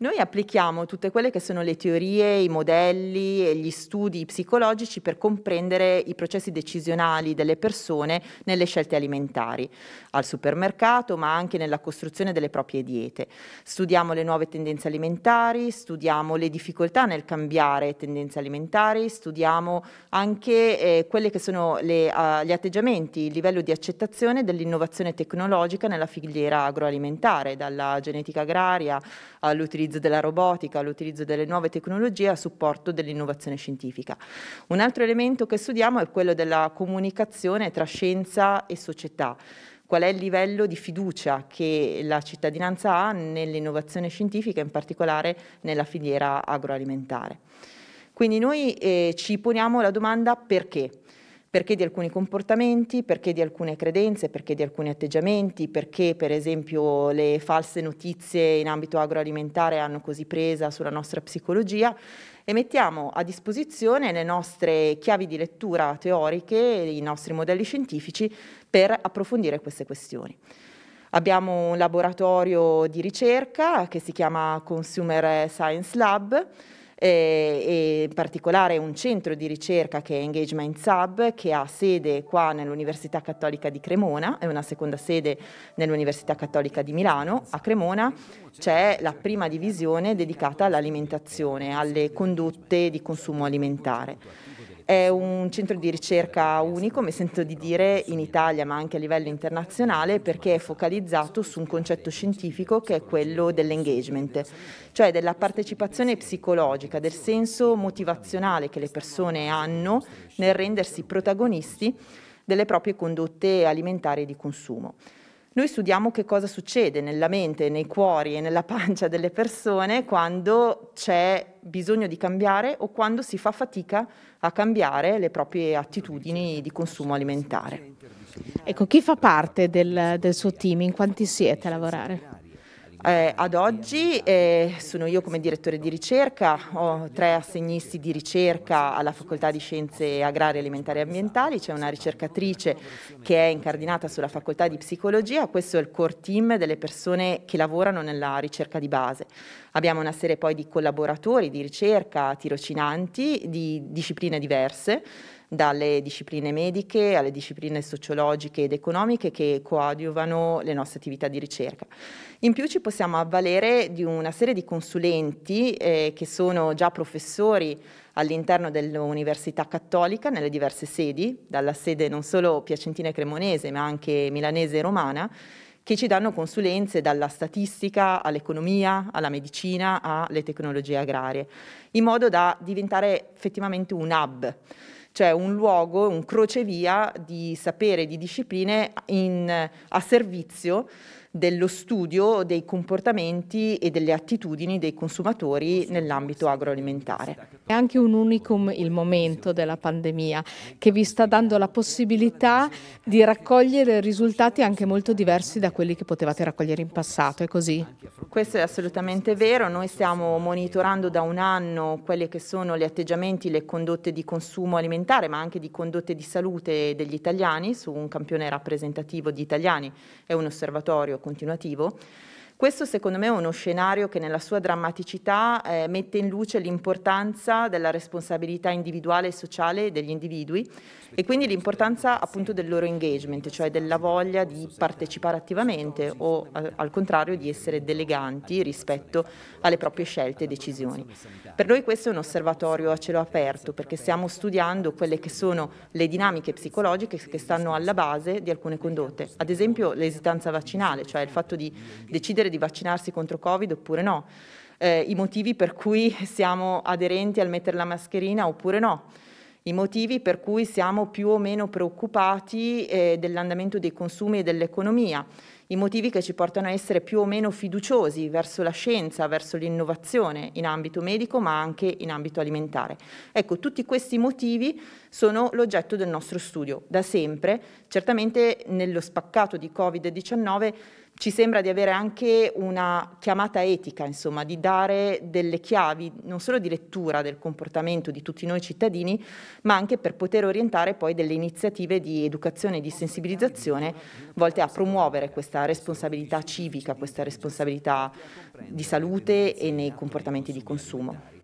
Noi applichiamo tutte quelle che sono le teorie, i modelli e gli studi psicologici per comprendere i processi decisionali delle persone nelle scelte alimentari, al supermercato, ma anche nella costruzione delle proprie diete. Studiamo le nuove tendenze alimentari, studiamo le difficoltà nel cambiare tendenze alimentari, studiamo anche eh, quelli che sono le, uh, gli atteggiamenti, il livello di accettazione dell'innovazione tecnologica nella filiera agroalimentare, dalla genetica agraria all'utilizzo all'utilizzo della robotica, l'utilizzo delle nuove tecnologie a supporto dell'innovazione scientifica. Un altro elemento che studiamo è quello della comunicazione tra scienza e società qual è il livello di fiducia che la cittadinanza ha nell'innovazione scientifica, in particolare nella filiera agroalimentare. Quindi noi eh, ci poniamo la domanda perché? perché di alcuni comportamenti, perché di alcune credenze, perché di alcuni atteggiamenti, perché per esempio le false notizie in ambito agroalimentare hanno così presa sulla nostra psicologia e mettiamo a disposizione le nostre chiavi di lettura teoriche, i nostri modelli scientifici per approfondire queste questioni. Abbiamo un laboratorio di ricerca che si chiama Consumer Science Lab eh, e in particolare un centro di ricerca che è Engagement Sub che ha sede qua nell'Università Cattolica di Cremona è una seconda sede nell'Università Cattolica di Milano. A Cremona c'è la prima divisione dedicata all'alimentazione, alle condotte di consumo alimentare. È un centro di ricerca unico, mi sento di dire, in Italia ma anche a livello internazionale perché è focalizzato su un concetto scientifico che è quello dell'engagement, cioè della partecipazione psicologica, del senso motivazionale che le persone hanno nel rendersi protagonisti delle proprie condotte alimentari di consumo. Noi studiamo che cosa succede nella mente, nei cuori e nella pancia delle persone quando c'è bisogno di cambiare o quando si fa fatica a cambiare le proprie attitudini di consumo alimentare. Ecco, chi fa parte del, del suo team? In quanti siete a lavorare? Eh, ad oggi eh, sono io come direttore di ricerca, ho tre assegnisti di ricerca alla Facoltà di Scienze Agrarie, Alimentari e Ambientali, c'è una ricercatrice che è incardinata sulla Facoltà di Psicologia, questo è il core team delle persone che lavorano nella ricerca di base. Abbiamo una serie poi di collaboratori di ricerca, tirocinanti di discipline diverse dalle discipline mediche alle discipline sociologiche ed economiche che coadiuvano le nostre attività di ricerca. In più ci possiamo avvalere di una serie di consulenti eh, che sono già professori all'interno dell'Università Cattolica nelle diverse sedi, dalla sede non solo piacentina e cremonese ma anche milanese e romana, che ci danno consulenze dalla statistica all'economia, alla medicina, alle tecnologie agrarie, in modo da diventare effettivamente un hub cioè un luogo, un crocevia di sapere, di discipline in, a servizio dello studio dei comportamenti e delle attitudini dei consumatori nell'ambito agroalimentare. È anche un unicum il momento della pandemia che vi sta dando la possibilità di raccogliere risultati anche molto diversi da quelli che potevate raccogliere in passato, è così? Questo è assolutamente vero, noi stiamo monitorando da un anno quelli che sono gli atteggiamenti, le condotte di consumo alimentare, ma anche di condotte di salute degli italiani su un campione rappresentativo di italiani, è un osservatorio continuativo questo secondo me è uno scenario che nella sua drammaticità eh, mette in luce l'importanza della responsabilità individuale e sociale degli individui e quindi l'importanza appunto del loro engagement, cioè della voglia di partecipare attivamente o al contrario di essere deleganti rispetto alle proprie scelte e decisioni. Per noi questo è un osservatorio a cielo aperto perché stiamo studiando quelle che sono le dinamiche psicologiche che stanno alla base di alcune condotte, ad esempio l'esitanza vaccinale, cioè il fatto di decidere decidere di vaccinarsi contro Covid oppure no, eh, i motivi per cui siamo aderenti al mettere la mascherina oppure no, i motivi per cui siamo più o meno preoccupati eh, dell'andamento dei consumi e dell'economia, i motivi che ci portano a essere più o meno fiduciosi verso la scienza, verso l'innovazione in ambito medico ma anche in ambito alimentare. Ecco, tutti questi motivi sono l'oggetto del nostro studio da sempre, certamente nello spaccato di Covid-19 ci sembra di avere anche una chiamata etica, insomma, di dare delle chiavi non solo di lettura del comportamento di tutti noi cittadini, ma anche per poter orientare poi delle iniziative di educazione e di sensibilizzazione volte a promuovere questa responsabilità civica, questa responsabilità di salute e nei comportamenti di consumo.